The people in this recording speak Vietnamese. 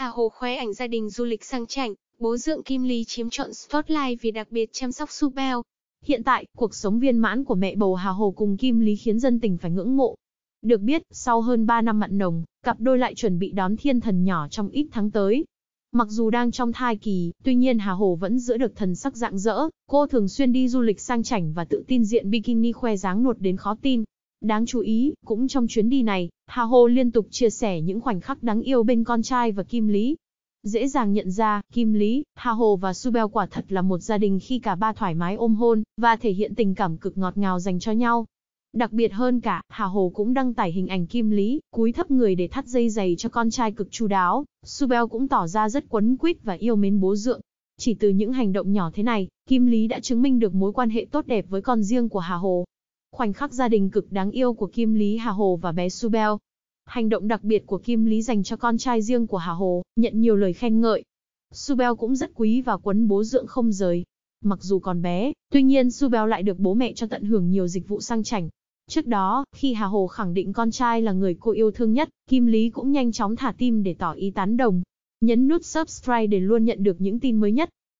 A Hồ khoe ảnh gia đình du lịch sang chảnh, bố dượng Kim Ly chiếm trọn spotlight vì đặc biệt chăm sóc Su Hiện tại, cuộc sống viên mãn của mẹ bầu Hà Hồ cùng Kim Lý khiến dân tình phải ngưỡng mộ. Được biết, sau hơn 3 năm mặn nồng, cặp đôi lại chuẩn bị đón thiên thần nhỏ trong ít tháng tới. Mặc dù đang trong thai kỳ, tuy nhiên Hà Hồ vẫn giữ được thần sắc dạng dỡ, cô thường xuyên đi du lịch sang chảnh và tự tin diện bikini khoe dáng nột đến khó tin. Đáng chú ý, cũng trong chuyến đi này, Hà Hồ liên tục chia sẻ những khoảnh khắc đáng yêu bên con trai và Kim Lý. Dễ dàng nhận ra, Kim Lý, Hà Hồ và Subel quả thật là một gia đình khi cả ba thoải mái ôm hôn, và thể hiện tình cảm cực ngọt ngào dành cho nhau. Đặc biệt hơn cả, Hà Hồ cũng đăng tải hình ảnh Kim Lý, cúi thấp người để thắt dây giày cho con trai cực chú đáo. Subel cũng tỏ ra rất quấn quýt và yêu mến bố dượng. Chỉ từ những hành động nhỏ thế này, Kim Lý đã chứng minh được mối quan hệ tốt đẹp với con riêng của Hà Hồ. Khoảnh khắc gia đình cực đáng yêu của Kim Lý Hà Hồ và bé Subel Hành động đặc biệt của Kim Lý dành cho con trai riêng của Hà Hồ, nhận nhiều lời khen ngợi. Su cũng rất quý và quấn bố dưỡng không rời. Mặc dù còn bé, tuy nhiên Su lại được bố mẹ cho tận hưởng nhiều dịch vụ sang chảnh. Trước đó, khi Hà Hồ khẳng định con trai là người cô yêu thương nhất, Kim Lý cũng nhanh chóng thả tim để tỏ ý tán đồng. Nhấn nút subscribe để luôn nhận được những tin mới nhất.